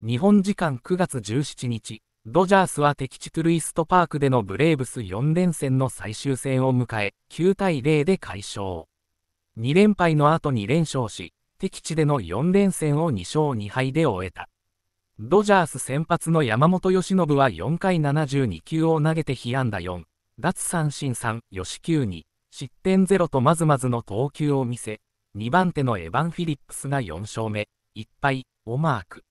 日本時間9月17日、ドジャースは敵地トゥルイストパークでのブレーブス4連戦の最終戦を迎え、9対0で快勝。2連敗の後に連勝し、敵地での4連戦を2勝2敗で終えた。ドジャース先発の山本由伸は4回72球を投げて被安打4、奪三振3、吉球2、失点0とまずまずの投球を見せ、2番手のエヴァン・フィリップスが4勝目、1敗をマーク。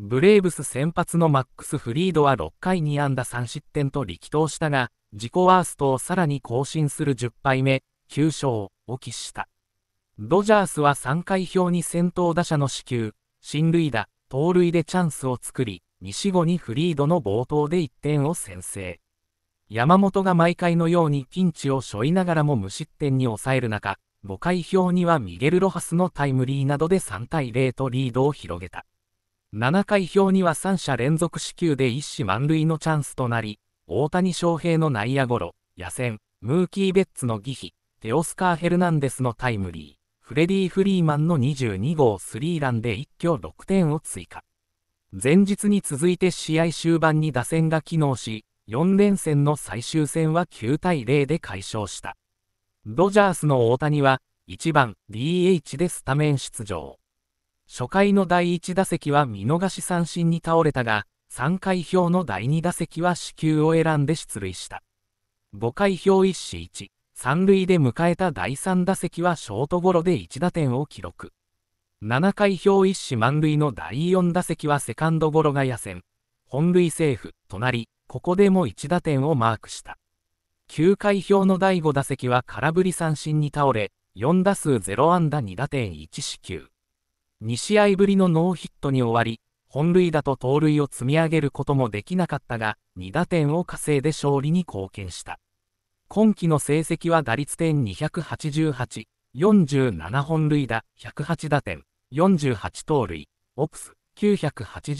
ブレーブス先発のマックス・フリードは6回2安打3失点と力投したが、自己ワーストをさらに更新する10敗目、9勝を喫した。ドジャースは3回表に先頭打者の死球、進塁打、盗塁でチャンスを作り、西後にフリードの冒頭で1点を先制。山本が毎回のようにピンチを背負いながらも無失点に抑える中、5回表にはミゲル・ロハスのタイムリーなどで3対0とリードを広げた。7回表には3者連続支給で一死満塁のチャンスとなり、大谷翔平の内野ゴロ、野戦、ムーキー・ベッツの儀比、テオスカー・ヘルナンデスのタイムリー、フレディ・フリーマンの22号スリーランで一挙6点を追加。前日に続いて試合終盤に打線が機能し、4連戦の最終戦は9対0で快勝した。ドジャースの大谷は1番 DH でスタメン出場。初回の第1打席は見逃し三振に倒れたが、3回表の第2打席は死球を選んで出塁した。5回表1死1、三塁で迎えた第3打席はショートゴロで1打点を記録。7回表1死満塁の第4打席はセカンドゴロが野戦。本塁セーフとなり、ここでも1打点をマークした。9回表の第5打席は空振り三振に倒れ、4打数0安打2打点1四球。2試合ぶりのノーヒットに終わり、本塁打と盗塁を積み上げることもできなかったが、2打点を稼いで勝利に貢献した。今季の成績は打率点288、47本塁打、108打点、48盗塁、オプス、980